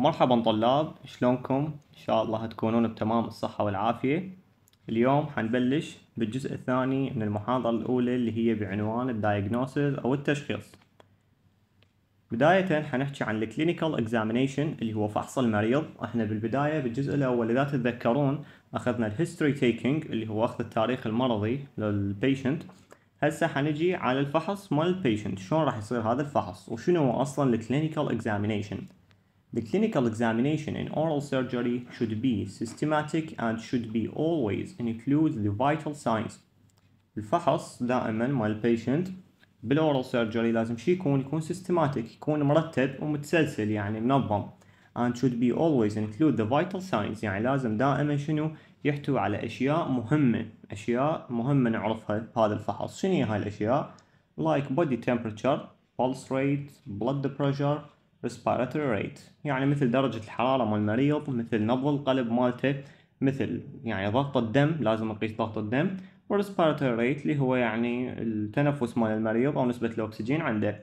مرحبا طلاب شلونكم ان شاء الله تكونون بتمام الصحة والعافية اليوم حنبلش بالجزء الثاني من المحاضرة الاولى اللي هي بعنوان الدايجنوسيس او التشخيص بداية حنحكي عن الكلينيكال اكزامينيشن اللي هو فحص المريض احنا بالبداية بالجزء الاول اذا تتذكرون اخذنا الهيستوري تيكينج اللي هو اخذ التاريخ المرضي للبيشنت هسه حنجي على الفحص مال البيشنت شلون راح يصير هذا الفحص وشنو هو اصلا الكلينيكال اكزامينيشن The clinical examination in oral surgery should be systematic and should be always include the vital signs. الفحص دائما مع البيشنت بالاورال سيرجري لازم شي يكون يكون systematic يكون مرتب ومتسلسل يعني منظم and should be always include the vital signs يعني لازم دائما شنو يحتوي على اشياء مهمة اشياء مهمة نعرفها بهذا الفحص شنو هي هاي الاشياء like body temperature pulse rate blood pressure respiratory rate يعني مثل درجة الحرارة مال المريض مثل نبض القلب مالته مثل يعني ضغط الدم لازم نقيس ضغط الدم respiratory rate اللي هو يعني التنفس مال المريض أو نسبة الأكسجين عنده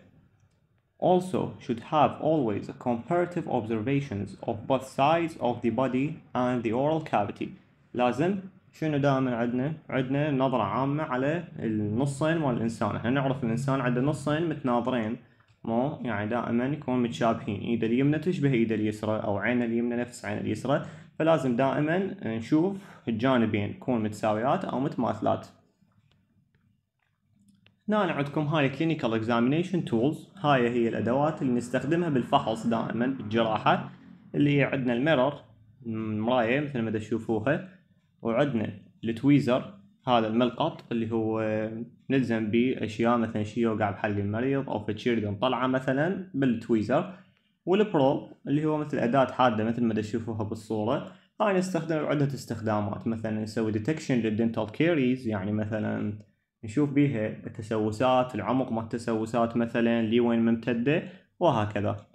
also should have always comparative observations of both sides of the body and the oral cavity لازم شنو دائما عندنا عندنا نظرة عامة على النصين مال الإنسان احنا نعرف الإنسان عنده نصين متناظرين مو يعني دائما يكون متشابهين ايده اليمنى تشبه ايده اليسرى او عين اليمنى نفس عين اليسرى فلازم دائما نشوف الجانبين يكون متساويات او متماثلات هنا عندكم هاي كلينيكال اكزامينيشن تولز هاي هي الادوات اللي نستخدمها بالفحص دائما بالجراحه اللي هي عندنا الميرور المرايه مثل ما تشوفوها وعندنا التويزر هذا الملقط اللي هو نلزم به اشياء مثلا شي يوقع بحل المريض او فشيردن طلعه مثلا بالتويزر والبروب اللي هو مثل اداه حاده مثل ما تشوفوها بالصوره هاي نستخدم عدة استخدامات مثلا نسوي ديتكشن للدنتال كيريز يعني مثلا نشوف بيها التسوسات العمق ما التسوسات مثلا لوين ممتده وهكذا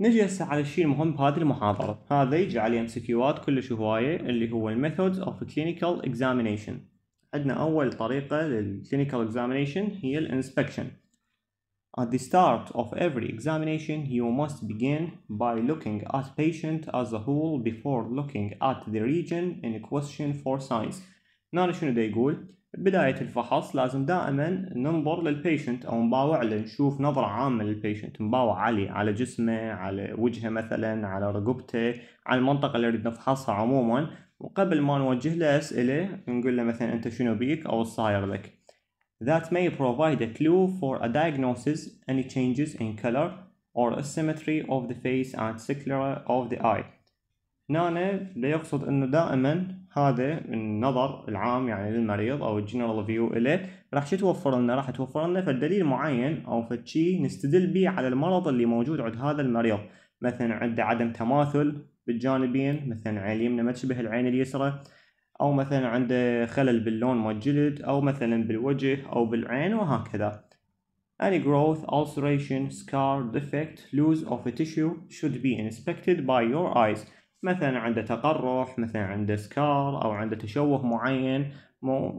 نجي هسه على الشيء المهم بهذه المحاضرة هذا يجي عليه ام كلش هواية اللي هو الميثودز اوف كلينيكال اكزامينيشن عندنا اول طريقة للكلينيكال examination هي الانسبكشن At the start of every examination, you must begin by looking at patient as a whole before looking at the region in question for signs. نار شنو دا يقول؟ بداية الفحص لازم دائما ننظر للبيشنت او نباوع له نشوف نظرة عامة للبيشنت نباوع عليه على جسمه على وجهه مثلا على رقبته على المنطقة اللي نريد نفحصها عموما وقبل ما نوجه له اسئلة نقول له مثلا انت شنو بيك او صاير لك That may provide a clue for a diagnosis any changes in color or symmetry of the face and circular of the eye. هنا ليقصد انه دائما هذا من النظر العام يعني للمريض او الجنرال فيو اله راح شو توفر لنا؟ راح توفر لنا فدليل معين او فشي نستدل به على المرض اللي موجود عند هذا المريض، مثلا عنده عدم تماثل بالجانبين، مثلا عين اليمنى ما تشبه العين اليسرى، او مثلا عنده خلل باللون مال الجلد او مثلا بالوجه او بالعين وهكذا. Any growth, ulceration, scar, defect, loss of a tissue should be inspected by your eyes. مثلا عنده تقرح مثلا عنده سكار أو عنده تشوه معين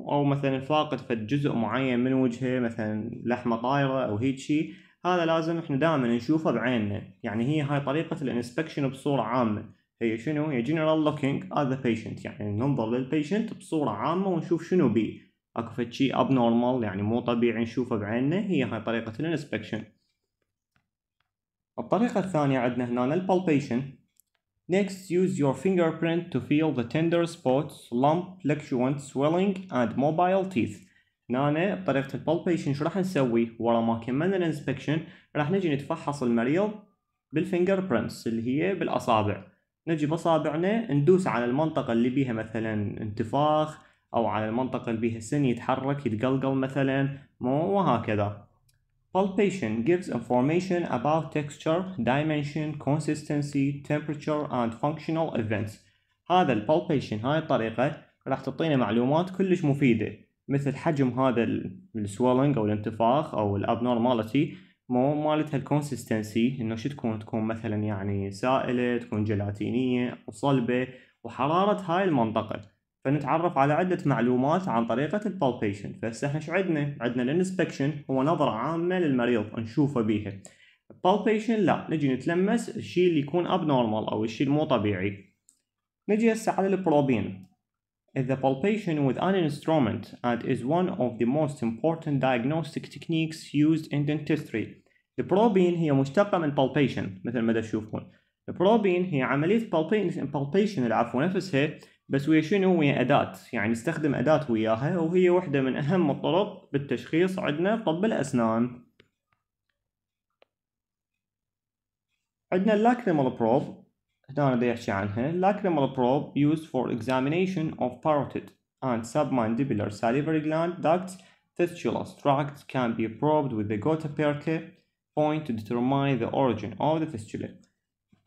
أو مثلا فاقد فد جزء معين من وجهه مثلا لحمة طايرة أو هيك شيء هذا لازم احنا دائما نشوفه بعيننا يعني هي هاي طريقة الانسبكشن بصورة عامة هي شنو هي جنرال لوكينج ات ذا بيشنت يعني ننظر للبيشنت بصورة عامة ونشوف شنو بيه اكو فد شيء اب نورمال يعني مو طبيعي نشوفه بعيننا هي هاي طريقة الانسبكشن الطريقة الثانية عندنا هنا البالبيشن Next, use your fingerprint to feel the tender spots, lump, fluctuant swelling, and mobile teeth. هنا طريقة بطريقة البالبيشن شو راح نسوي ورا ما كملنا الانسبكشن راح نجي نتفحص المريض بالفينجر برنتس اللي هي بالأصابع نجي بأصابعنا ندوس على المنطقة اللي بيها مثلا انتفاخ أو على المنطقة اللي بيها السن يتحرك يتقلقل مثلا وهكذا Palpation gives information about texture, dimension, consistency, temperature and functional events. هذا الpalpation هاي الطريقة راح تعطينا معلومات كلش مفيدة مثل حجم هذا swelling او الانتفاخ او الابنورماليتي مو مالتها الكونسستنسي انه شو تكون تكون مثلا يعني سائلة تكون جيلاتينية وصلبة وحرارة هاي المنطقة فنتعرف على عدة معلومات عن طريقة البالبيشن فهسه احنا ايش عندنا؟ عندنا الانسبكشن هو نظرة عامة للمريض نشوفه بيها البالبيشن لا نجي نتلمس الشيء اللي يكون اب نورمال او الشيء المو طبيعي نجي هسه على البروبين The palpation with an instrument and is one of the most important diagnostic techniques used in dentistry. The probing هي مشتقة من palpation مثل ما تشوفون. The probing هي عملية palpation العفو نفسها بس ويا شنو ويا أداة يعني استخدم أداة وياها وهي واحدة من أهم الطرق بالتشخيص عندنا طب الأسنان عندنا اللاكريمال بروب هنا أنا بدي عنها اللاكريمال بروب used for examination of parotid and submandibular salivary gland ducts fistulous tracts can be probed with the gota percha point to determine the origin of the fistula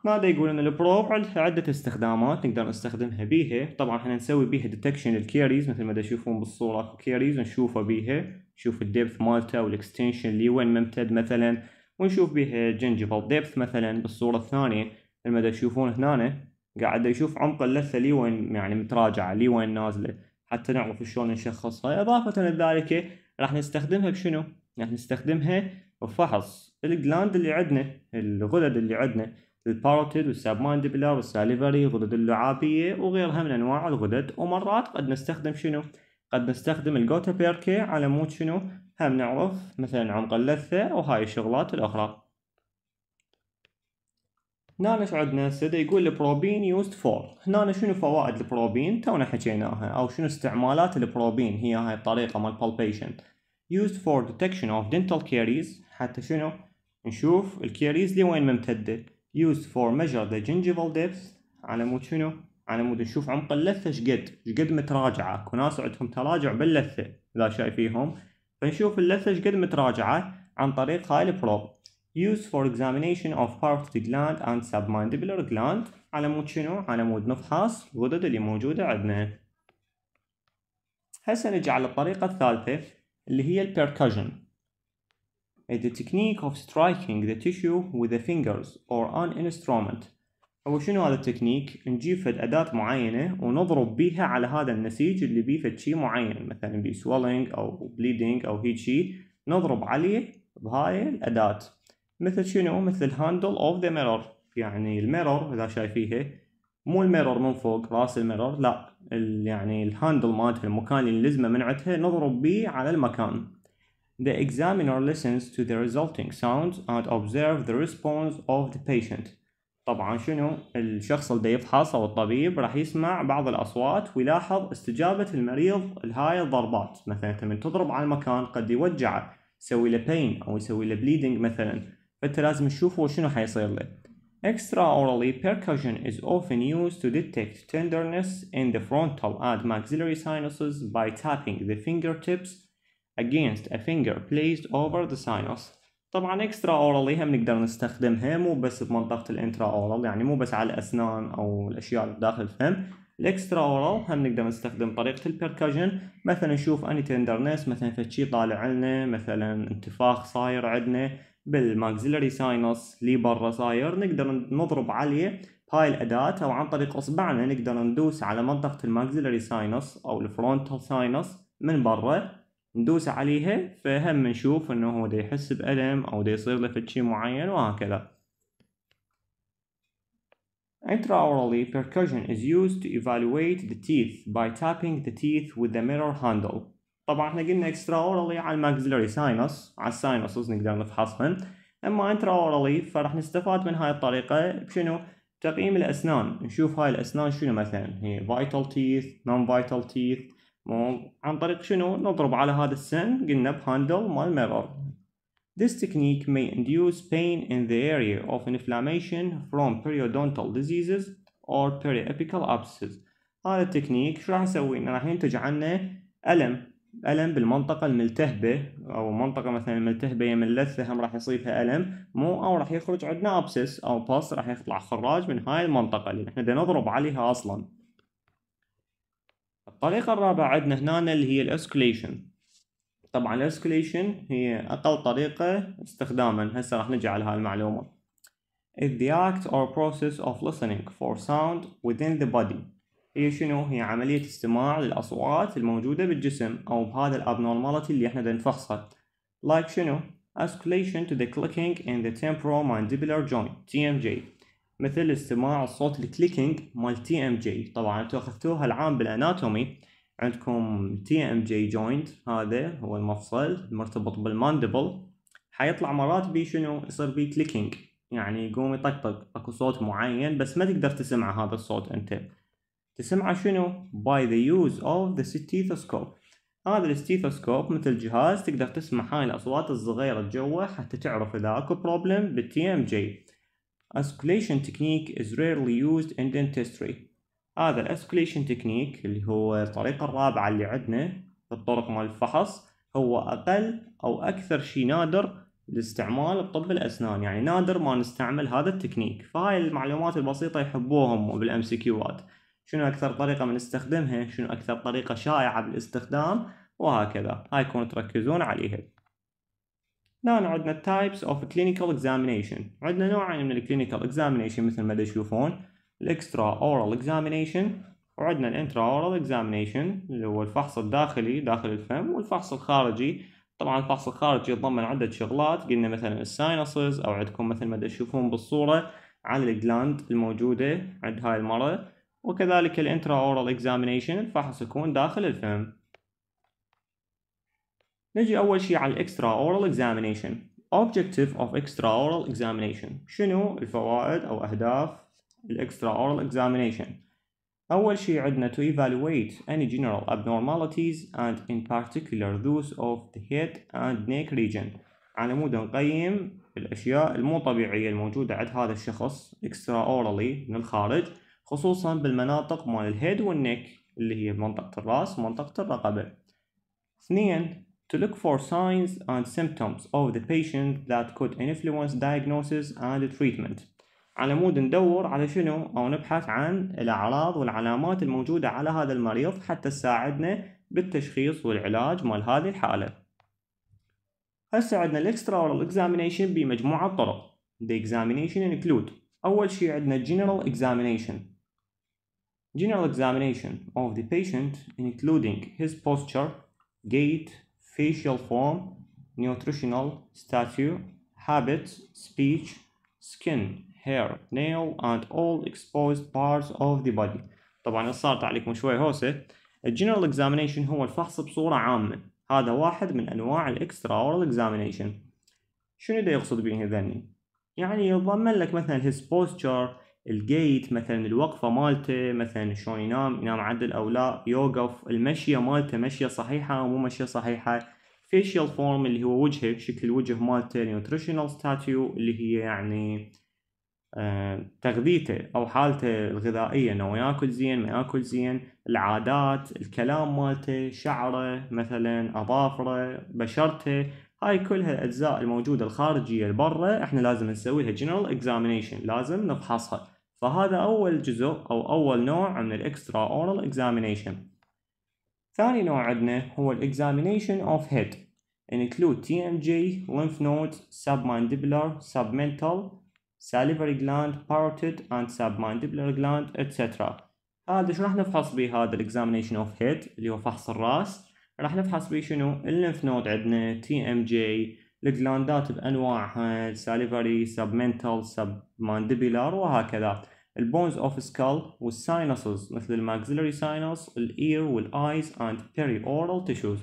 ماذا يقول ان البروبعل عده استخدامات نقدر نستخدمها بيها طبعا احنا نسوي بيها ديتكشن الكيريز مثل ما تشوفون بالصوره اكو كيريز نشوفها بيها نشوف الدبث مالته والاكستنشن اللي وين ممتد مثلا ونشوف بيها جنجبال ديبث مثلا بالصوره الثانيه مثل ما تشوفون هنا قاعد يشوف عمق اللثه لي وين يعني متراجعه لي وين نازله حتى نعرف شلون نشخصها اضافه لذلك راح نستخدمها بشنو؟ راح نستخدمها بفحص الجلاند اللي عندنا الغدد اللي عندنا الباروتيد والسابمانديبلار والساليفري الغدد اللعابية وغيرها من أنواع الغدد ومرات قد نستخدم شنو؟ قد نستخدم الجوتا بيركي على مود شنو؟ هم نعرف مثلا عمق اللثة وهاي الشغلات الأخرى هنا عندنا سيدا يقول البروبين يوزد فور هنا شنو فوائد البروبين تونا حكيناها او شنو استعمالات البروبين هي هاي الطريقه مال بالبيشن used for detection of dental caries حتى شنو نشوف الكاريز لوين ممتده used for measure the gingival depth على مود شنو؟ على مود نشوف عمق اللثة شقد شقد متراجعة اكو ناس عندهم تراجع باللثة إذا شايفيهم فنشوف اللثة شقد متراجعة عن طريق هاي البروب used for examination of parotid gland and submandibular gland على مود شنو؟ على مود نفحص الغدد اللي موجودة عندنا هسه نجي على الطريقة الثالثة اللي هي البيركاجن is the technique of striking the tissue with the fingers or an instrument هو شنو هذا التكنيك نجيب فد اداة معينة ونضرب بيها على هذا النسيج اللي بيه فد شي معين مثلا بي swelling او bleeding او هيج شي نضرب عليه بهاي الاداة مثل شنو مثل handle of the mirror يعني الميرور اذا شايفيها مو الميرور من فوق راس الميرور لا يعني الهاندل مالتها المكان اللي لزمه منعتها نضرب بيه على المكان The examiner listens to the resulting sounds and observe the response of the patient. طبعا شنو الشخص اللي يفحص او الطبيب راح يسمع بعض الاصوات ويلاحظ استجابة المريض لهاي الضربات مثلا انت من تضرب على المكان قد يوجعه يسوي له بين او يسوي له بليدنج مثلا فانت لازم تشوف شنو حيصير له Extraorally percussion is often used to detect tenderness in the frontal and maxillary sinuses by tapping the fingertips against a finger placed over the sinus طبعا اكسترا اورالي هم نقدر نستخدمها مو بس بمنطقه الانترا اورال يعني مو بس على الاسنان او الاشياء اللي داخل الفم الاكسترا اورال هم نقدر نستخدم طريقه البركاجن مثلا نشوف اني تندرنس مثلا فشي طالع لنا مثلا انتفاخ صاير عندنا بالماكسيلري ساينس لي برا صاير نقدر نضرب عليه هاي الأداة أو عن طريق إصبعنا نقدر ندوس على منطقة الماكسيلري ساينس أو الفرونتال ساينس من برا ندوس عليها فهم نشوف انه هو دا يحس بألم او دا يصير له شي معين وهكذا Intraorally percussion is used to evaluate the teeth by tapping the teeth with the mirror handle. طبعا احنا قلنا extraorally على الماكسيلري sinus على الساينسز نقدر نفحصهم اما intraorally فراح نستفاد من هاي الطريقة بشنو؟ تقييم الاسنان نشوف هاي الاسنان شنو مثلا هي vital teeth non vital teeth عن طريق شنو نضرب على هذا السن قلنا بهاندل مال ميرور This technique may induce pain in the area of inflammation from periodontal diseases or periapical abscess. هذا التكنيك شو راح نسوي؟ راح ينتج عنا الم الم بالمنطقه الملتهبه او منطقه مثلا ملتهبه يم اللثه هم راح يصيبها الم مو او راح يخرج عندنا ابسس او باس راح يطلع خراج من هاي المنطقه اللي احنا نضرب عليها اصلا الطريقة الرابعة عندنا هنا اللي هي الاسكليشن طبعا الاسكليشن هي اقل طريقة استخداما هسه راح نجي على هاي المعلومة is the act or process of listening for sound within the body هي شنو هي عملية استماع للأصوات الموجودة بالجسم أو بهذا الابنورماليتي اللي احنا بنفحصها like شنو escalation to the clicking in the temporomandibular joint TMJ مثل استماع الصوت الكليكينج مال تي ام جي طبعا انتم اخذتوها العام بالاناتومي عندكم تي ام جي جوينت هذا هو المفصل المرتبط بالماندبل حيطلع مرات بي شنو يصير بي كليكينج يعني يقوم يطقطق اكو صوت معين بس ما تقدر تسمع هذا الصوت انت تسمعه شنو by the use of the stethoscope هذا الستيثوسكوب مثل جهاز تقدر تسمع هاي الاصوات الصغيره جوا حتى تعرف اذا اكو بروبلم بالتي ام جي Asculation technique is rarely used in dentistry. هذا الاسكليشن تكنيك اللي هو الطريقة الرابعة اللي عندنا الطرق مال الفحص هو أقل أو أكثر شيء نادر الاستعمال بطب الأسنان يعني نادر ما نستعمل هذا التكنيك فهاي المعلومات البسيطة يحبوهم سي كيوات شنو أكثر طريقة بنستخدمها شنو أكثر طريقة شائعة بالاستخدام وهكذا هاي يكون تركزون عليها الآن عندنا types of clinical examination عندنا نوعين من clinical examination مثل ما تشوفون الاكسترا اورال examination وعندنا الانترا اورال examination اللي هو الفحص الداخلي داخل الفم والفحص الخارجي طبعا الفحص الخارجي يتضمن عدة شغلات قلنا مثلا السينوسز او عندكم مثل ما تشوفون بالصورة على الجلاند الموجودة عند هاي المرة وكذلك الانترا اورال examination الفحص يكون داخل الفم نجي اول شيء على الاكسترا اورال examination objective of extra oral examination شنو الفوائد او اهداف الاكسترا اورال examination اول شيء عندنا to evaluate any general abnormalities and in particular those of the head and neck region على مود نقيم الاشياء المو طبيعيه الموجوده عند هذا الشخص اكسترا اورالي من الخارج خصوصا بالمناطق مال الهيد والنيك اللي هي منطقه الراس ومنطقه الرقبه اثنين to look for signs and symptoms of the patient that could influence diagnosis and treatment على مود ندور على شنو او نبحث عن الاعراض والعلامات الموجودة على هذا المريض حتى تساعدنا بالتشخيص والعلاج مال هذه الحالة هسه عندنا الاكسترا اورال examination بمجموعة طرق The examination include أول شيء عندنا general examination General examination of the patient including his posture, gait, facial form nutritional stature habits speech skin hair nail and all exposed parts of the body طبعا صارت عليكم شوي هوسه general examination هو الفحص بصورة عامة هذا واحد من أنواع extra oral examination شنو دا يقصد به ذني يعني يتضمن لك مثلا his posture الجيت مثلا الوقفه مالته مثلا شلون ينام ينام عدل او لا يوقف المشيه مالته مشيه صحيحه او مو مشيه صحيحه فيشيال فورم اللي هو وجهه شكل الوجه مالته نيوتريشنال ستاتيو اللي هي يعني آه تغذيته او حالته الغذائيه انه ياكل زين ما ياكل زين العادات الكلام مالته شعره مثلا اظافره بشرته هاي كلها الاجزاء الموجوده الخارجيه البرة احنا لازم نسوي لها جنرال اكزامينيشن لازم نفحصها فهذا أول جزء أو أول نوع من الـ Extra Oral Examination ثاني نوع عندنا هو الـ Examination of Head include TMJ, lymph nodes, submandibular, submental, salivary gland, parotid and submandibular gland etc. هذا شو راح نفحص به هذا Examination of Head اللي هو فحص الراس راح نفحص به شنو Lymph نود عندنا TMJ, الجلاندات بانواعها الساليفري سبمنتال سبمانديبيلار وهكذا البونز اوف سكال والساينسز مثل الماكسيلري ساينس الاير والايز اند بيري اورال تيشوز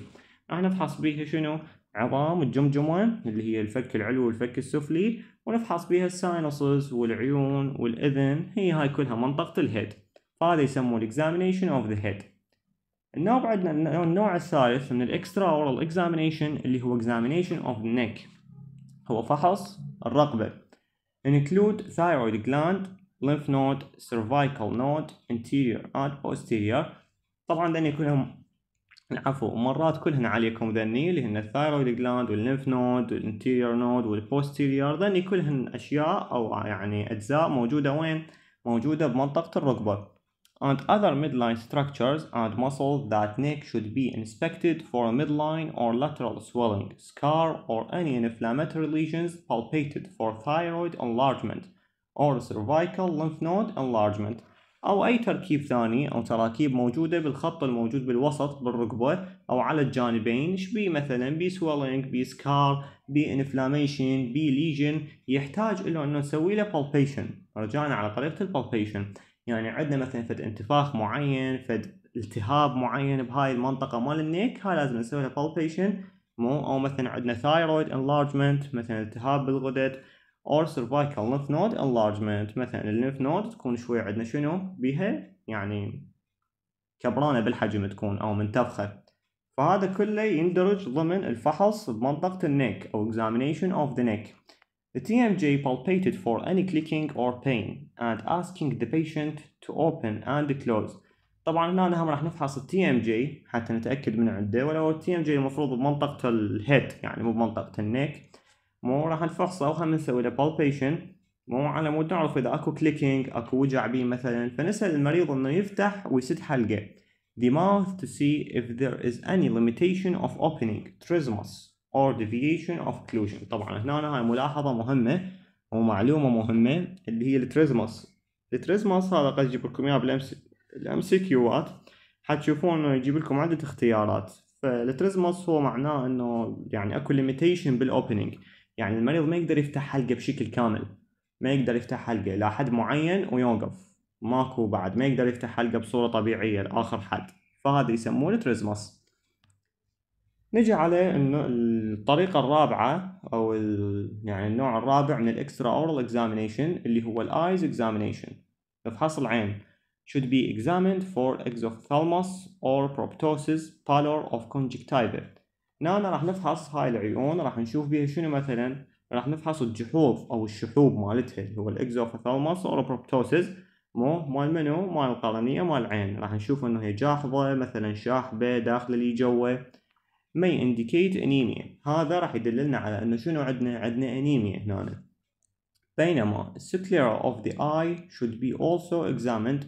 احنا نفحص بيها شنو عظام الجمجمه اللي هي الفك العلوي والفك السفلي ونفحص بيها الساينسز والعيون والاذن هي هاي كلها منطقه الهيد فهذا يسموه الاكزامينيشن اوف ذا هيد النوع بعدنا النوع الثالث من الاكسترا اورال اكزامينيشن اللي هو examination اوف نيك هو فحص الرقبة انكلود ثايرويد جلاند lymph نود سيرفايكال نود anterior اند posterior طبعا ذني كلهم العفو مرات كلهن عليكم ذني اللي هن الثايرويد جلاند والليمف نود والانتيريور نود والبوستيريور ذني كلهن اشياء او يعني اجزاء موجوده وين موجوده بمنطقه الرقبه and other midline structures and muscles that neck should be inspected for midline or lateral swelling, scar, or any inflammatory lesions palpated for thyroid enlargement or cervical lymph node enlargement أو أي تركيب ثاني أو تراكيب موجودة بالخط الموجود بالوسط بالركبة أو على الجانبين شبي مثلا بي swelling بي scar بي inflammation بي lesion يحتاج له أنه نسوي له palpation رجعنا على طريقة الpalpation يعني عندنا مثلا فد انتفاخ معين فد التهاب معين بهاي المنطقة مال النيك هاي لازم نسوي لها بالبيشن مو او مثلا عندنا ثايرويد انلارجمنت مثلا التهاب بالغدد او سيرفايكال lymph نود انلارجمنت مثلا الليمف نود تكون شوي عندنا شنو بيها يعني كبرانه بالحجم تكون او منتفخه فهذا كله يندرج ضمن الفحص بمنطقه النيك او examination of the neck The TMJ palpated for any clicking or pain and asking the patient to open and close طبعا هنا نحن راح نفحص التي ام جي حتى نتاكد من عنده ولو التي ام جي المفروض بمنطقه الهيد يعني مو بمنطقه النيك مو راح نفحصه وهم نسوي له بالبيشن مو على مود نعرف اذا اكو كليكينج اكو وجع بيه مثلا فنسال المريض انه يفتح ويسد حلقه the mouth to see if there is any limitation of opening trismus or deviation of occlusion طبعا هنا هاي ملاحظه مهمه او معلومه مهمه اللي هي التريزموس التريزموس هذا قد يجيب لكم اياه بالامس الام سي كيوات حتشوفون انه يجيب لكم عده اختيارات فالتريزموس هو معناه انه يعني اكو ليميتيشن بالاوبننج يعني المريض ما يقدر يفتح حلقه بشكل كامل ما يقدر يفتح حلقه لا حد معين ويوقف ماكو بعد ما يقدر يفتح حلقه بصوره طبيعيه لاخر حد فهذا يسمونه التريزموس نجي على انه الطريقة الرابعة او يعني النوع الرابع من الاكسترا اورال اكزامينيشن اللي هو الايز اكزامينيشن فحص العين should be examined for exophthalmos or proptosis pallor of conjunctiva هنا راح نفحص هاي العيون راح نشوف بيها شنو مثلا راح نفحص الجحوف او الشحوب مالتها اللي هو الاكزوفاثالموس او proptosis مو مال منو مال القرنيه مال العين راح نشوف انه هي جاحظه مثلا شاحبه داخل اللي جوا may indicate anemia هذا راح يدللنا على انه شنو عندنا عندنا anemia هنا بينما sclera of the eye should be also examined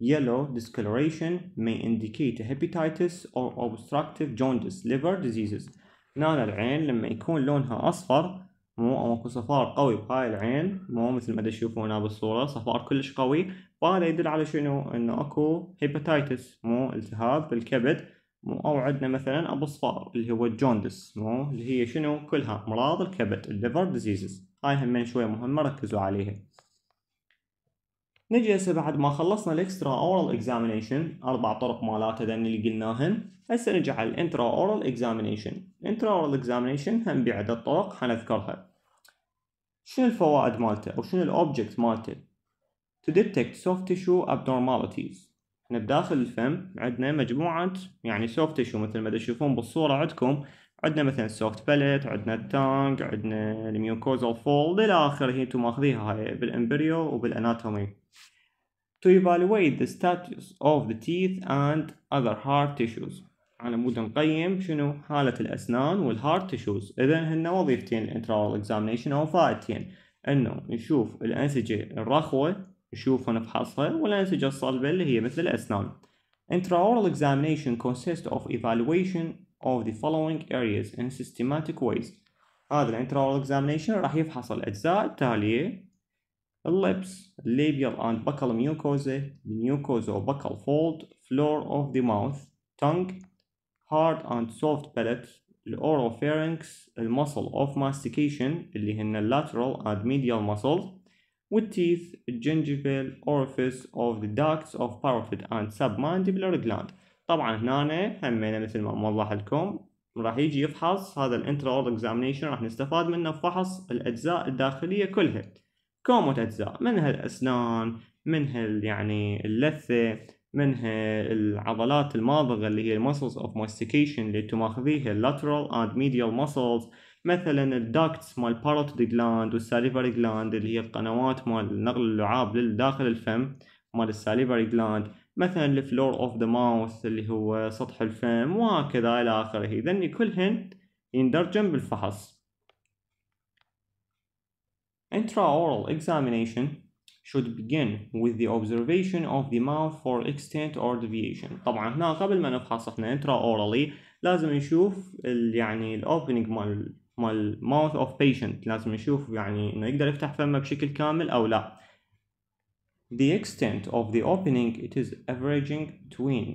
yellow discoloration may indicate hepatitis or obstructive jaundice liver diseases هنا العين لما يكون لونها اصفر مو اكو صفار قوي بهاي العين مو مثل ما تشوفونه بالصورة صفار كلش قوي فهذا يدل على شنو انه اكو هيباتيتس مو التهاب بالكبد مو او عندنا مثلا ابو صفار اللي هو الجوندس مو اللي هي شنو كلها امراض الكبد الليفر ديزيزز هاي هم شويه مهمه ركزوا عليها نجي هسه بعد ما خلصنا الاكسترا اورال اكزامينيشن اربع طرق مالاتها ذن اللي قلناهن هسه نجي على الانترا اورال اكزامينيشن الانترا اورال اكزامينيشن هم بعدة طرق حنذكرها شنو الفوائد مالته او شنو الاوبجكت مالته to detect soft tissue abnormalities احنا بداخل الفم عندنا مجموعة يعني سوفت تشو مثل ما تشوفون بالصورة عندكم عندنا مثلا سوفت باليت عندنا التانج عندنا الميوكوزال فولد الى اخره انتم ماخذيها هاي بالامبريو وبالاناتومي to evaluate the status of the teeth and other hard tissues على مود نقيم شنو حالة الأسنان والهارت تيشوز إذا هن وظيفتين الانترال اكزامينيشن أو فائدتين إنه نشوف الأنسجة الرخوة نشوفه نفحصها والأنسجة الصلبة اللي هي مثل الأسنان Intraoral examination consists of evaluation of the following areas in systematic ways هذا الانتراورال اكزامينيشن راح يفحص الاجزاء التاليه اللبس labial and buccal mucosa mucosa buccal fold floor of the mouth tongue hard and soft palate the oral pharynx, the muscle of mastication اللي هن lateral and medial muscles والتيث gingival orifice of the ducts of parotid and submandibular gland طبعا هنا همينا مثل ما موضح لكم راح يجي يفحص هذا الانترال اكزامينيشن راح نستفاد منه فحص الاجزاء الداخليه كلها كومة اجزاء منها الاسنان منها يعني اللثه منها العضلات الماضغه اللي هي المسلز اوف ماستيكيشن اللي تماخذيها lateral and medial muscles مثلا الداكتس مال باروتيد جلاند والساليفري جلاند اللي هي القنوات مال نقل اللعاب لداخل الفم مال الساليفري جلاند مثلا الفلور اوف ذا ماوث اللي هو سطح الفم وهكذا الى اخره اذا كلهن يندرجن بالفحص Intraoral examination should begin with the observation of the mouth for extent or deviation طبعا هنا قبل ما نفحص احنا intraorally لازم نشوف يعني الاوبننج مال مال ماوث اوف بيشنت لازم نشوف يعني انه يقدر يفتح فمه بشكل كامل او لا The extent of the opening it is averaging between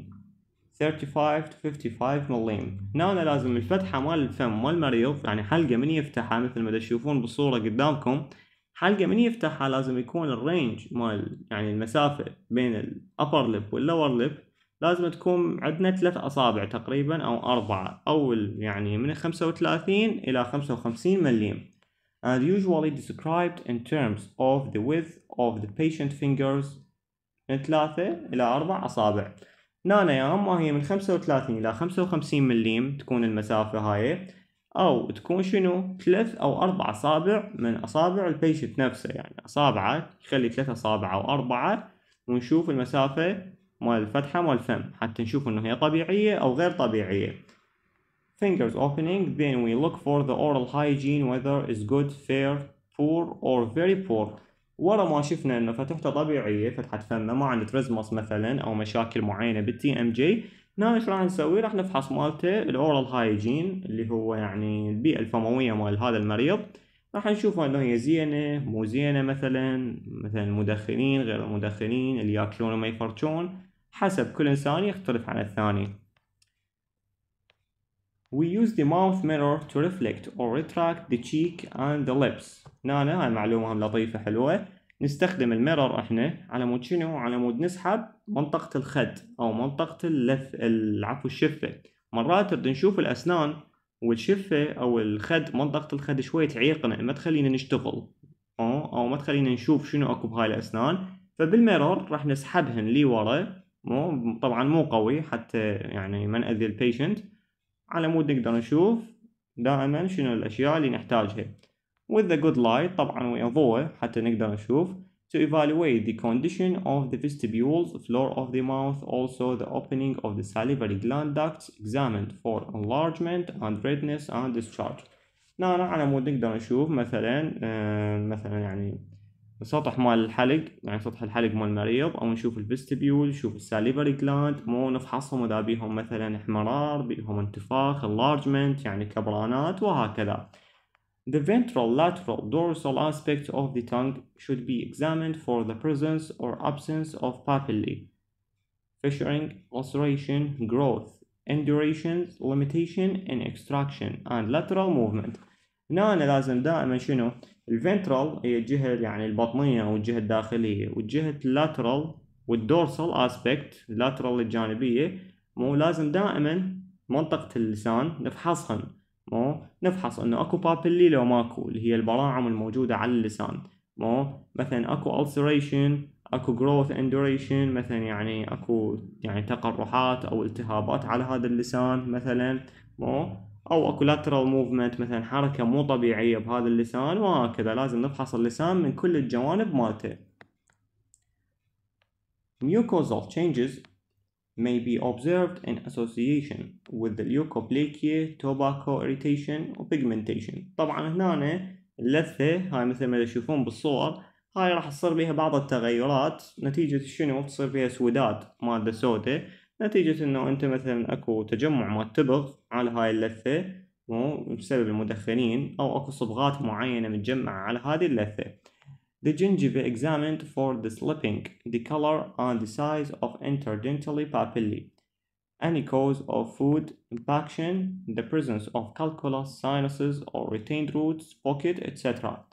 35 to 55 مليم هنا لازم الفتحة مال الفم مال المريض يعني حلقة من يفتحها مثل ما تشوفون بالصورة قدامكم حلقة من يفتحها لازم يكون الرينج مال يعني المسافة بين الأبر ليب واللور ليب لازم تكون عندنا ثلاث أصابع تقريبا أو أربعة أو يعني من خمسة وثلاثين إلى خمسة وخمسين مليم and usually described in terms of the width of the patient fingers من ثلاثة إلى أربع أصابع نانا يا أما هي من خمسة وثلاثين إلى خمسة وخمسين مليم تكون المسافة هاي أو تكون شنو ثلاث أو أربع أصابع من أصابع البيشنت نفسه يعني أصابعه يخلي ثلاث أصابع أو أربعة ونشوف المسافة مال الفتحة مال الفم حتى نشوف انه هي طبيعية او غير طبيعية fingers opening then we look for the oral hygiene whether is good fair poor or very poor ورا ما شفنا انه فتحته طبيعية فتحة فمه ما عنده ترزمس مثلا او مشاكل معينة بالتي ام جي هنا ايش راح نسوي راح نفحص مالته الاورال هايجين اللي هو يعني البيئة الفموية مال هذا المريض راح نشوف انه هي زينة مو زينة مثلا مثلا المدخنين غير المدخنين اللي ياكلون وما يفرشون حسب كل إنسان يختلف عن الثاني. We use the mouth mirror to reflect or retract the cheek and the lips. نانا هاي معلومة هم لطيفة حلوة. نستخدم الميرور احنا على مود شنو؟ على مود نسحب منطقة الخد أو منطقة اللف العفو الشفة. مرات نريد نشوف الأسنان والشفة أو الخد منطقة الخد شوية تعيقنا ما تخلينا نشتغل أو, أو ما تخلينا نشوف شنو أكو بهاي الأسنان فبالميرور راح نسحبهن لورا مو طبعا مو قوي حتى يعني ما نأذي البيشنت على مود نقدر نشوف دائما شنو الأشياء اللي نحتاجها with the good light طبعا ويا ضوء حتى نقدر نشوف to evaluate the condition of the vestibules, floor of the mouth, also the opening of the salivary gland ducts examined for enlargement and redness and discharge. نانا على مود نقدر نشوف مثلا مثلا يعني السطح مال الحلق يعني سطح الحلق مال المريض او نشوف الفيستبيول نشوف الساليفري جلاند مو نفحصهم اذا بيهم مثلا احمرار بيهم انتفاخ enlargement يعني كبرانات وهكذا The ventral lateral dorsal aspect of the tongue should be examined for the presence or absence of papillae fissuring, ulceration, growth, indurations, limitation and extraction and lateral movement هنا أنا لازم دائما شنو الفنترال هي الجهة يعني البطنية أو الجهة الداخلية والجهة اللاترال والدورسال اسبكت اللاترال الجانبية مو لازم دائما منطقة اللسان نفحصهن مو نفحص انه اكو بابيلي لو ماكو اللي هي البراعم الموجودة على اللسان مو مثلا اكو ulceration اكو growth and duration مثلا يعني اكو يعني تقرحات او التهابات على هذا اللسان مثلا مو او اكو لاترال موفمنت مثلا حركه مو طبيعيه بهذا اللسان وهكذا لازم نفحص اللسان من كل الجوانب مالته mucosal changes may be observed in association with the leukoplakia, tobacco irritation و pigmentation طبعا هنا اللثة هاي مثل ما تشوفون بالصور هاي راح تصير بها بعض التغيرات نتيجة شنو تصير بها سودات مادة سوداء نتيجة انه انت مثلا اكو تجمع ما تبغ على هاي اللثة مو بسبب المدخنين او اكو صبغات معينة متجمعة على هذه اللثة The gingiva examined for the slipping, the color and the size of interdentally papillae, any cause of food impaction, the presence of calculus, sinuses or retained roots, pocket, etc.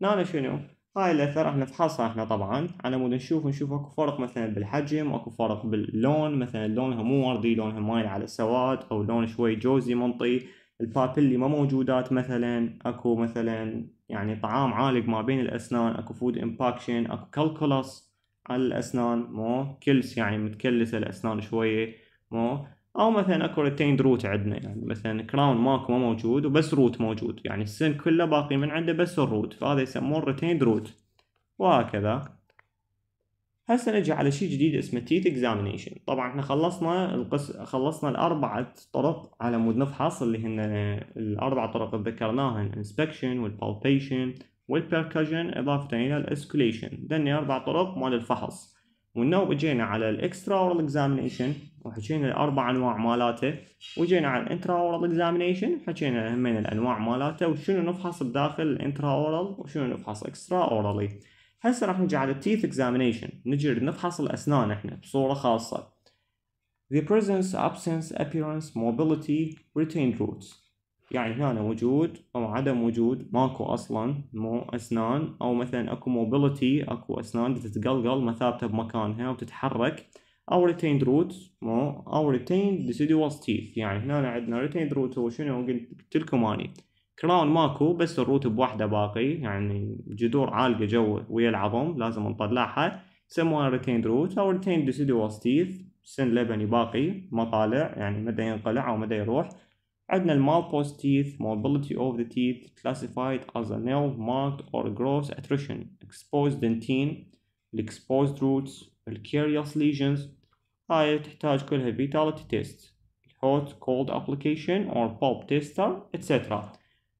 نانا شنو؟ هاي الاثر احنا فحصها احنا طبعا على مود نشوف نشوف اكو فرق مثلا بالحجم اكو فرق باللون مثلا لونها مو وردي لونها مايل على السواد او لون شوي جوزي منطي البابيلي ما موجودات مثلا اكو مثلا يعني طعام عالق ما بين الاسنان اكو فود امباكشن اكو كالكولس على الاسنان مو كلس يعني متكلسه الاسنان شويه مو او مثلا اكو ريتيند روت عندنا يعني مثلا كراون ماكو ما موجود وبس روت موجود يعني السن كله باقي من عنده بس الروت فهذا يسمون ريتيند روت وهكذا هسه نجي على شيء جديد اسمه تيت اكزامينيشن طبعا احنا خلصنا القس خلصنا الاربع طرق على مود نفحص اللي هن الاربع طرق اللي ذكرناها الانسبكشن والبالبيشن والبركشن اضافه الى الاسكوليشن ذني اربع طرق مال الفحص والنوب اجينا على الاكسترا اورال اكزامينيشن وحكينا الاربع انواع مالاته وجينا على الانترا اورال اكزامينيشن حكينا همين الانواع مالاته وشنو نفحص بداخل الانترا اورال وشنو نفحص اكسترا اورالي هسه راح نجي على التيث اكزامينيشن نجي نفحص الاسنان احنا بصوره خاصه the presence, absence, appearance, mobility, retained roots يعني هنا وجود أو عدم وجود ماكو أصلا مو أسنان أو مثلا أكو mobility أكو أسنان تتقلقل مثابته بمكانها وتتحرك او retained روت مو او retained deciduous teeth يعني هنا عندنا retained روت هو شنو قلت لكم اني كراون ماكو بس الروت بوحده باقي يعني جذور عالقه جو ويا العظم لازم نطلعها يسموها ريتيند روت او ريتيند ديسيدوس تيث سن لبني باقي ما طالع يعني مدى ينقلع او مدى يروح عندنا المالبوس تيث mobility of the teeth classified as a نيل marked or gross attrition exposed dentine exposed roots الكيريوس lesions هاي تحتاج كلها فيتاليتي تيست هوت كولد ابلكيشن اور بوب تيستر اتسترا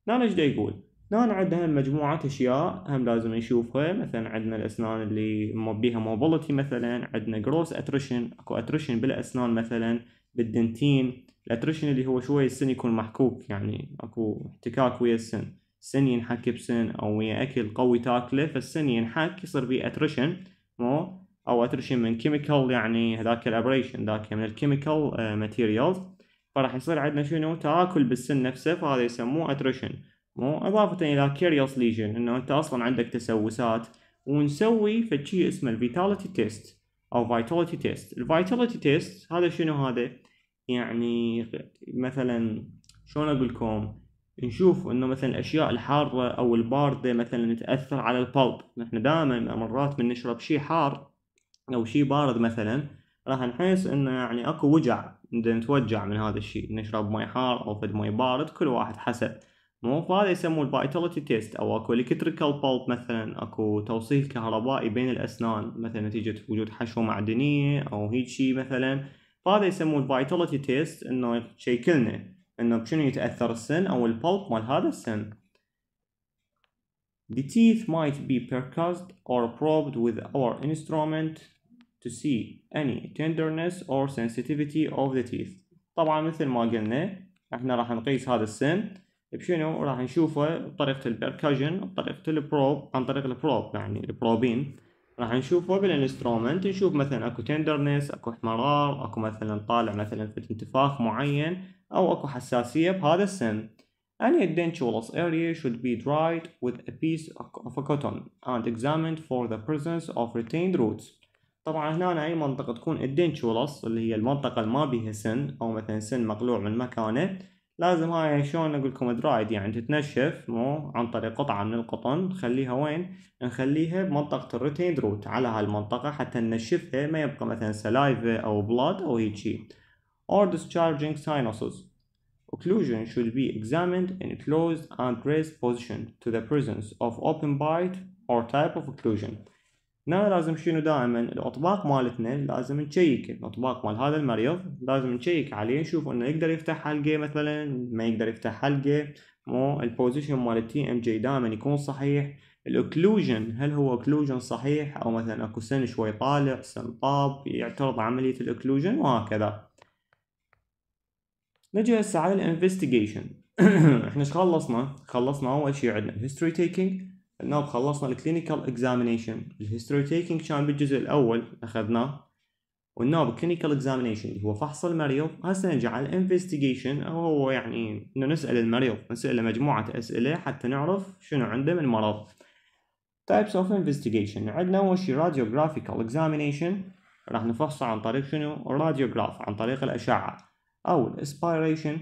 نان ايش دا يقول نان عندنا هم مجموعة اشياء هم لازم نشوفها مثلا عندنا الاسنان اللي بيها موبيلتي مثلا عندنا جروس اتريشن اكو اتريشن بالاسنان مثلا بالدنتين الاتريشن اللي هو شوي السن يكون محكوك يعني اكو احتكاك ويا السن السن ينحك بسن او ويا اكل قوي تاكله فالسن ينحك يصير بيه اتريشن مو او اترشي من كيميكال يعني هذاك الابريشن ذاك من الكيميكال ماتيريالز آه، فراح يصير عندنا شنو تاكل بالسن نفسه فهذا يسموه اتريشن مو اضافه الى كيريوس ليجن انه انت اصلا عندك تسوسات ونسوي فشي اسمه الفيتاليتي تيست او فيتاليتي تيست الفيتاليتي تيست هذا شنو هذا يعني مثلا شلون اقول لكم نشوف انه مثلا الاشياء الحاره او البارده مثلا تاثر على البلب نحن دائما مرات من نشرب شيء حار او شيء بارد مثلا راح نحس انه يعني اكو وجع نتوجع من هذا الشيء نشرب مي حار او فد مي بارد كل واحد حسب مو فهذا يسموه الفايتاليتي تيست او اكو الكتريكال بالب مثلا اكو توصيل كهربائي بين الاسنان مثلا نتيجه وجود حشوه معدنيه او هيك شيء مثلا فهذا يسموه الفايتاليتي تيست انه لنا انه بشنو يتاثر السن او البالب مال هذا السن The teeth might be percussed or probed with our instrument to see any tenderness or sensitivity of the teeth طبعا مثل ما قلنا احنا راح نقيس هذا السن بشنو راح نشوفه بطريقة البركاجن بطريقة البروب عن طريق البروب يعني البروبين راح نشوفه بالانسترومنت نشوف مثلا اكو تندرنس اكو احمرار اكو مثلا طالع مثلا في انتفاخ معين او اكو حساسية بهذا السن Any dentulous area should be dried with a piece of cotton and examined for the presence of retained roots طبعا هنا أنا اي منطقة تكون الدنتشولس اللي هي المنطقة اللي ما بيها سن او مثلا سن مقلوع من مكانه لازم هاي شلون اقول لكم درايد يعني تتنشف مو عن طريق قطعة من القطن نخليها وين نخليها بمنطقة الريتين روت على هالمنطقة حتى ننشفها ما يبقى مثلا سلايفة او بلاد او هيك هيجي or discharging sinuses Occlusion should be examined in closed and raised position to the presence of open bite or type of occlusion هنا لازم شنو دائما الاطباق مالتنا لازم نشيك الاطباق مال هذا المريض لازم نشيك عليه نشوف انه يقدر يفتح حلقه مثلا ما يقدر يفتح حلقه مو البوزيشن مال التي ام جي دائما يكون صحيح الاوكلوجن هل هو اوكلوجن صحيح او مثلا اكو سن شوي طالع سن طاب يعترض عمليه الاوكلوجن وهكذا نجي هسه على الانفستيجيشن احنا ايش خلصنا خلصنا اول شيء عندنا هيستوري تيكينج النوب خلصنا الكلينيكال اكزامينيشن الهيستوري تيكينج كان بالجزء الاول اخذناه والنوب كلينيكال اكزامينيشن اللي هو فحص المريض هسه نجي على الانفستيجيشن او هو يعني انه نسال المريض نساله مجموعه اسئله حتى نعرف شنو عنده من مرض types of investigation عندنا اول شيء radiographical examination راح نفحصه عن طريق شنو الراديوغراف عن طريق الاشعه او الاسبيريشن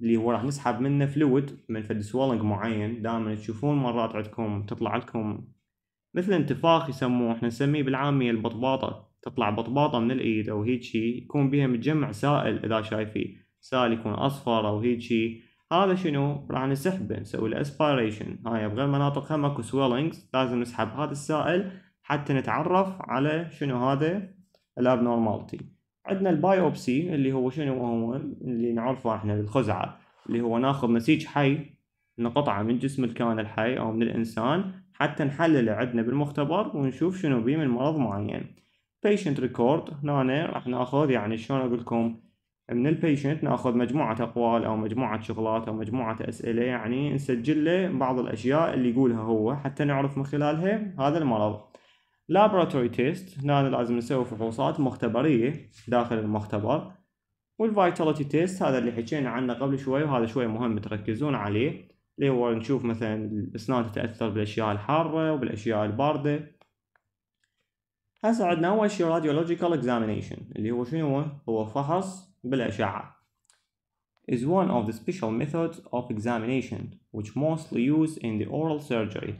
اللي هو راح نسحب منه فلويد من فد سوالنج معين دائما تشوفون مرات عندكم تطلع لكم مثل انتفاخ يسموه احنا نسميه بالعامية البطباطة تطلع بطباطة من الايد او هيك شيء يكون بها متجمع سائل اذا شايفيه سائل يكون اصفر او هيك شيء هذا شنو راح نسحبه نسوي له اسبيريشن هاي بغير مناطق ماكو سويلينجز لازم نسحب هذا السائل حتى نتعرف على شنو هذا الابنورمالتي عندنا البايوبسي اللي هو شنو هو اللي نعرفه احنا بالخزعه اللي هو ناخذ نسيج حي نقطعه من جسم الكائن الحي او من الانسان حتى نحلله عندنا بالمختبر ونشوف شنو بيه من مرض معين patient record هنا راح ناخذ يعني شلون اقول لكم من البيشنت ناخذ مجموعة اقوال او مجموعة شغلات او مجموعة اسئلة يعني نسجل له بعض الاشياء اللي يقولها هو حتى نعرف من خلالها هذا المرض لابراتوري تيست هنا لازم نسوي فحوصات مختبرية داخل المختبر والفيتاليتي تيست هذا اللي حكينا عنه قبل شوي وهذا شوي مهم تركزون عليه اللي هو نشوف مثلا الأسنان تتأثر بالأشياء الحارة وبالأشياء الباردة هسه عندنا أول شي راديولوجيكال اكزامينيشن اللي هو شنو هو؟ هو فحص بالأشعة is one of the special methods of examination which mostly used in the oral surgery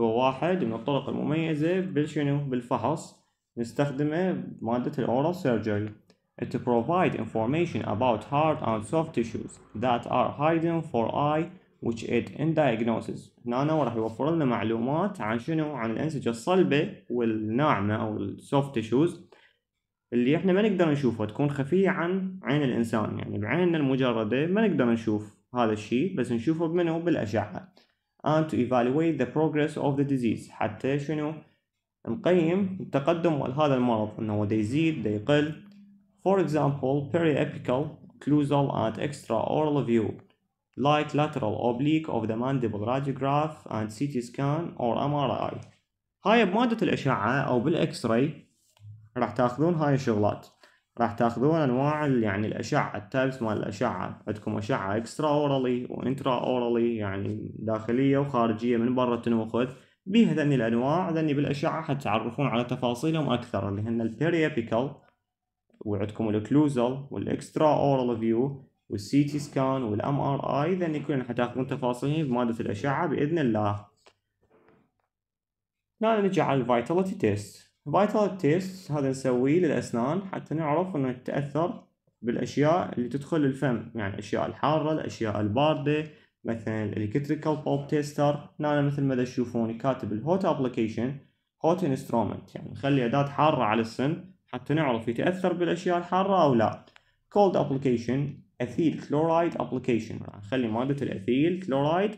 هو واحد من الطرق المميزة بالشنو بالفحص نستخدمه بمادة الأورال سيرجري It provides information about hard and soft tissues that are hidden for eye which aid in diagnosis هنا أنا راح يوفر لنا معلومات عن شنو عن الأنسجة الصلبة والناعمة أو soft tissues اللي احنا ما نقدر نشوفها تكون خفية عن عين الإنسان يعني بعيننا المجردة ما نقدر نشوف هذا الشيء بس نشوفه بمنه بالأشعة and to evaluate the progress of the disease حتى شنو نقيم التقدم هذا المرض انه هو يزيد دا يقل for example periapical occlusal and extraoral view like lateral oblique of the mandible radiograph and CT scan or MRI هاي بمادة الأشعة أو بالإكس راي راح تاخذون هاي الشغلات راح تاخذون انواع يعني الاشعه التايبس مال الاشعه عندكم اشعه اكسترا اورالي وانترا اورالي يعني داخليه وخارجيه من برا تنوخذ بها ذني الانواع ذني بالاشعه حتتعرفون على تفاصيلهم اكثر اللي هن البيريابيكال وعندكم الاوكلوزال والاكسترا اورال فيو والسي تي سكان والام ار اي ذني كلهم حتاخذون تفاصيلهم بماده الاشعه باذن الله. نحن نجي على الفيتاليتي تيست فايتال تيست هذا نسويه للأسنان حتى نعرف أنه يتاثر بالأشياء اللي تدخل الفم يعني الأشياء الحارة الأشياء الباردة مثلا الكتريكال بوب تيستر هنا مثل ما تشوفون كاتب الهوت ابلكيشن هوت انسترومنت يعني نخلي أداة حارة على السن حتى نعرف يتأثر بالأشياء الحارة أو لا كولد ابلكيشن أثيل كلورايد ابلكيشن راح نخلي مادة الأثيل كلورايد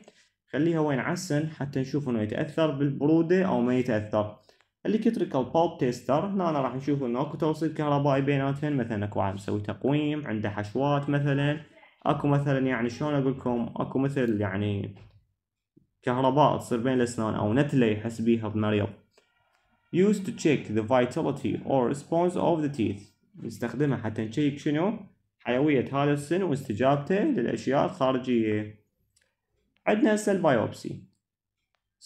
خليها وين على السن حتى نشوف انه يتأثر بالبرودة او ما يتأثر الكتريكال بالب تيستر هنا أنا راح نشوف انه اكو توصيل كهربائي بيناتهم مثلا اكو واحد مسوي تقويم عنده حشوات مثلا اكو مثلا يعني شلون اقول لكم اكو مثل يعني كهرباء تصير بين الاسنان او نتله يحس بيها المريض used to check the vitality or response of the teeth نستخدمها حتى نشيك شنو حيوية هذا السن واستجابته للأشياء الخارجية عندنا هسه البايوبسي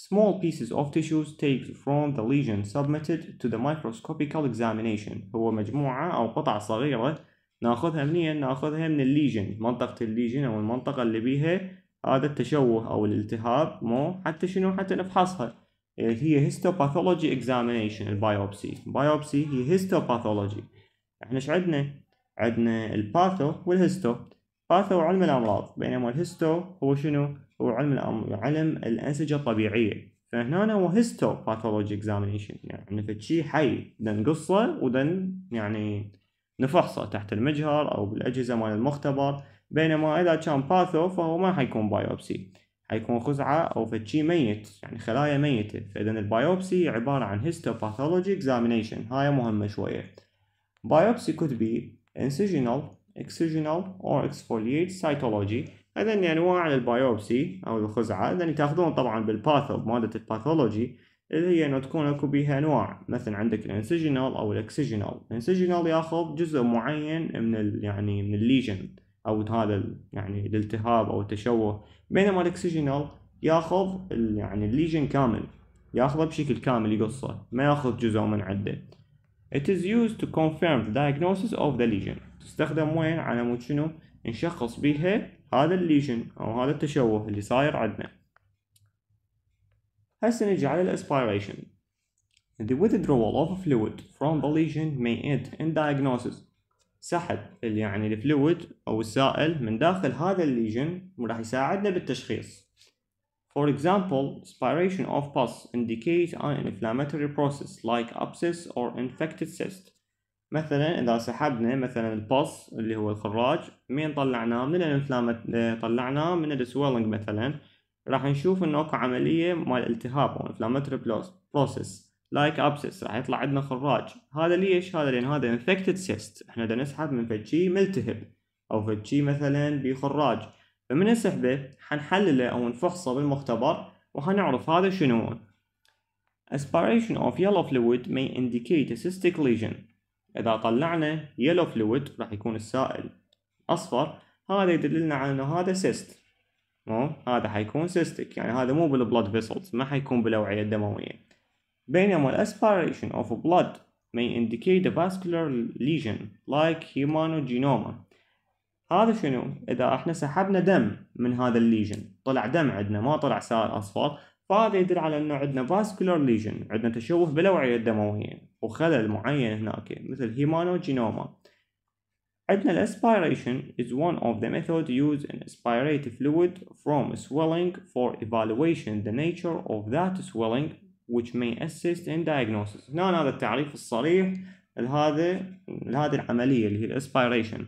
Small pieces of tissues taken from the lesion submitted to the microscopical examination هو مجموعة أو قطع صغيرة ناخذها منين؟ ناخذها من الليجن منطقة الليجن أو المنطقة اللي بيها هذا التشوه أو الالتهاب مو حتى شنو حتى نفحصها إيه، هي histopathology examination البايوبسي بايوبسي هي histopathology احنا ايش عندنا؟ عندنا الباثو والهيستو باثو علم الأمراض بينما الهيستو هو شنو؟ وعلم علم الانسجه الطبيعيه فهنا هو هيستو باثولوجي اكزامينشن يعني في شيء حي نقصه ودن يعني نفحصه تحت المجهر او بالاجهزه مال المختبر بينما اذا كان باثو فهو ما حيكون بايوبسي حيكون خزعه او فد شيء ميت يعني خلايا ميته فاذا البايوبسي عباره عن باثولوجي اكزامينشن هاي مهمه شويه بايوبسي could be incisional excisional or exfoliate cytology اذا انواع يعني البايوبسي او الخزعه اذا تاخذون طبعا بالباثو ماده الباثولوجي اللي هي انه تكون اكو بيها انواع مثلا عندك الانسجينال او الاكسجينال الانسجينال ياخذ جزء معين من يعني من الليجن او هذا يعني الالتهاب او التشوه بينما الاكسجينال ياخذ يعني الليجن كامل ياخذه بشكل كامل يقصه ما ياخذ جزء من عده It is used to confirm the diagnosis of the lesion تستخدم وين على مود شنو نشخص بيها هذا الليجن او هذا التشوه اللي صاير عندنا هسه نجي على الاسبيريشن The withdrawal of fluid from the lesion may aid in diagnosis سحب يعني الفلويد او السائل من داخل هذا الليجن راح يساعدنا بالتشخيص For example, spiration of pus indicates an inflammatory process like abscess or infected cyst مثلا اذا سحبنا مثلا الباس اللي هو الخراج مين طلعناه من الانفلامات طلعناه من السويلنج مثلا راح نشوف انه اكو عمليه مال التهاب او انفلامتري بروسس لايك ابسس راح يطلع عندنا خراج هذا ليش هذا لان هذا انفكتد سيست احنا دا نسحب من فشي ملتهب او فشي مثلا بخراج فمن نسحبه حنحلله او نفحصه بالمختبر وحنعرف هذا شنو Aspiration of yellow fluid may indicate a cystic lesion إذا طلعنا يلو فلويد راح يكون السائل أصفر هذا يدللنا على أنه هذا سيست مو هذا حيكون سيستك يعني هذا مو بالبلود فيسلز ما حيكون بالأوعية الدموية بينما الاسبيريشن of blood may indicate a vascular lesion like hemangioenoma هذا شنو؟ إذا احنا سحبنا دم من هذا الليجن طلع دم عندنا ما طلع سائل أصفر فهذا يدل على انه عندنا فاسكولار ليجن عندنا تشوه بالاوعيه الدمويه وخلل معين هناك مثل هيمانوجينوما عندنا الاسبيريشن is one of the method used in aspirate fluid from swelling for evaluation the nature of that swelling which may assist in diagnosis هنا هذا التعريف الصريح لهذا لهذه العملية اللي هي الاسبيريشن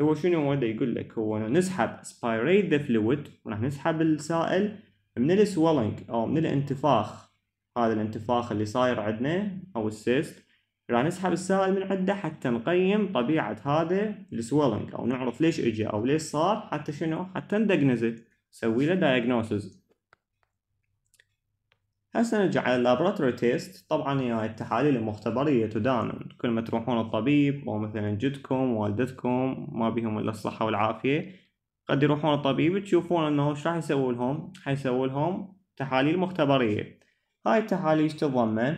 هو شنو هو يقول لك هو نسحب aspirate the fluid راح نسحب السائل من السوالينج او من الانتفاخ هذا الانتفاخ اللي صاير عندنا او السيست راح نسحب السائل من عنده حتى نقيم طبيعة هذا السوالينج او نعرف ليش اجى او ليش صار حتى شنو حتى ندقنزه نسوي له دايجنوسز هسه نرجع على اللابراتوري تيست طبعا هي التحاليل المختبرية تدان كل ما تروحون الطبيب او مثلا جدكم والدتكم ما بيهم الا الصحة والعافية قد يروحون الطبيب تشوفون انه ايش راح يسوي لهم حيسوي لهم تحاليل مختبريه هاي التحاليل تتضمن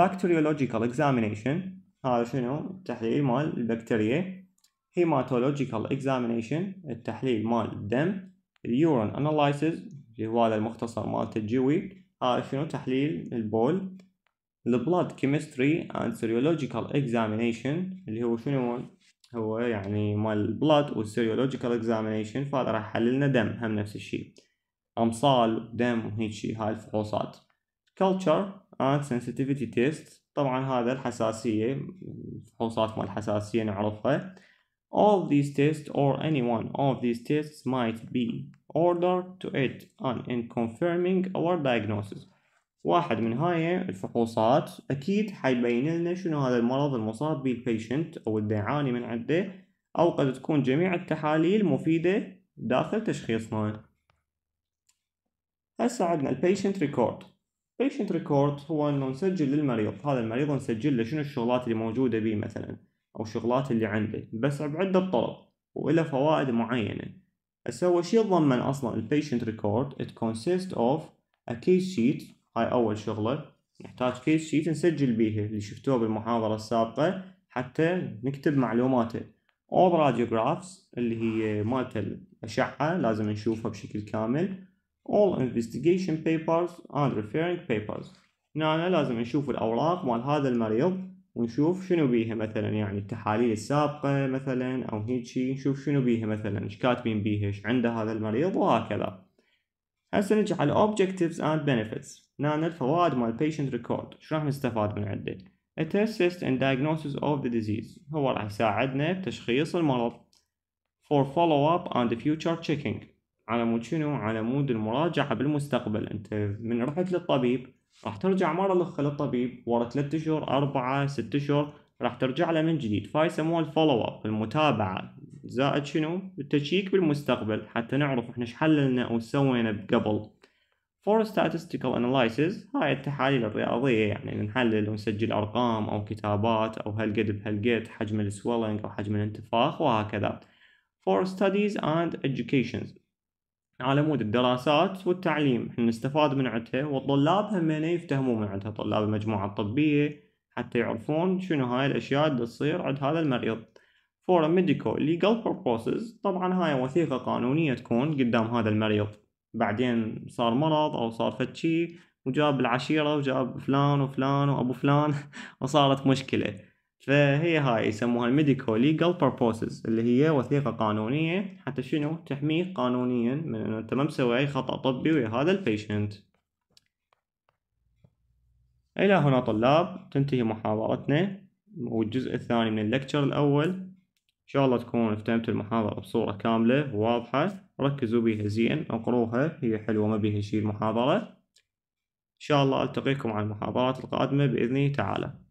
bacteriological examination هذا شنو التحليل مال البكتيريا hematological examination التحليل مال الدم اليورين analysis اللي هو هذا المختصر مال الجوي هذا شنو تحليل البول البلاد كيمستري اند سيريولوجيكال اكزامينيشن اللي هو شنو هو يعني مال البلد والسيريولوجيكال اكزامينيشن فهذا راح يحللنا دم هم نفس الشيء امصال دم وهيك شيء هاي الفحوصات كلتشر اند سنسيتيفيتي تيست طبعا هذا الحساسيه الفحوصات مال الحساسيه نعرفها all these tests or any one of these tests might be ordered to aid on in confirming our diagnosis واحد من هاي الفحوصات اكيد حيبين لنا شنو هذا المرض المصاب به البيشنت او اللي يعاني من عنده او قد تكون جميع التحاليل مفيدة داخل تشخيصنا هسه عندنا البيشنت ريكورد البيشنت ريكورد هو انه نسجل للمريض هذا المريض نسجل له شنو الشغلات اللي موجودة به مثلا او الشغلات اللي عنده بس بعدة طرق والى فوائد معينة هسه هو شي يتضمن اصلا البيشنت ريكورد it consists of a case sheet هاي أول شغلة نحتاج كيس شيت نسجل بيها اللي شفتوه بالمحاضرة السابقة حتى نكتب معلوماته اول راديوغرافز اللي هي مالت الأشعة لازم نشوفها بشكل كامل all investigation papers and referring papers هنا أنا لازم نشوف الأوراق مال هذا المريض ونشوف شنو بيها مثلا يعني التحاليل السابقة مثلا أو هيجي نشوف شنو بيها مثلا إيش كاتبين بيها إيش عنده هذا المريض وهكذا هسه نجي على objectives and benefits نانا الفوائد مال patient record شو راح نستفاد من عنده it assists in diagnosis of the disease هو راح يساعدنا بتشخيص المرض for follow up and future checking على مود شنو على مود المراجعة بالمستقبل انت من رحت للطبيب راح ترجع مرة لخ للطبيب ورا ثلاثة اشهر اربعة ستة اشهر راح ترجع له من جديد فهي يسموها الفولو اب المتابعة زائد شنو التشيك بالمستقبل حتى نعرف احنا ايش حللنا او سوينا قبل For statistical analysis هاي التحاليل الرياضية يعني نحلل ونسجل أرقام أو كتابات أو بهل قد حجم السويلنج أو حجم الانتفاخ وهكذا For studies and education على مود الدراسات والتعليم احنا نستفاد من عدها والطلاب هم يفتهمون من عدها طلاب المجموعة الطبية حتى يعرفون شنو هاي الأشياء اللي تصير عند هذا المريض For medical legal purposes طبعا هاي وثيقة قانونية تكون قدام هذا المريض بعدين صار مرض او صار فد شيء وجاب العشيرة وجاب فلان وفلان وابو فلان وصارت مشكلة فهي هاي يسموها الميديكو ليجل بربوسز اللي هي وثيقة قانونية حتى شنو تحميك قانونيا من انه انت ما مسوي اي خطأ طبي ويا هذا البيشنت الى هنا طلاب تنتهي محاضرتنا والجزء الثاني من الليكتشر الاول شاء الله تكون افتهمت المحاضرة بصورة كاملة وواضحة ركزوا بيها زين اقروها هي حلوة ما بيها شي المحاضرة إن شاء الله ألتقيكم على المحاضرات القادمة بإذن تعالى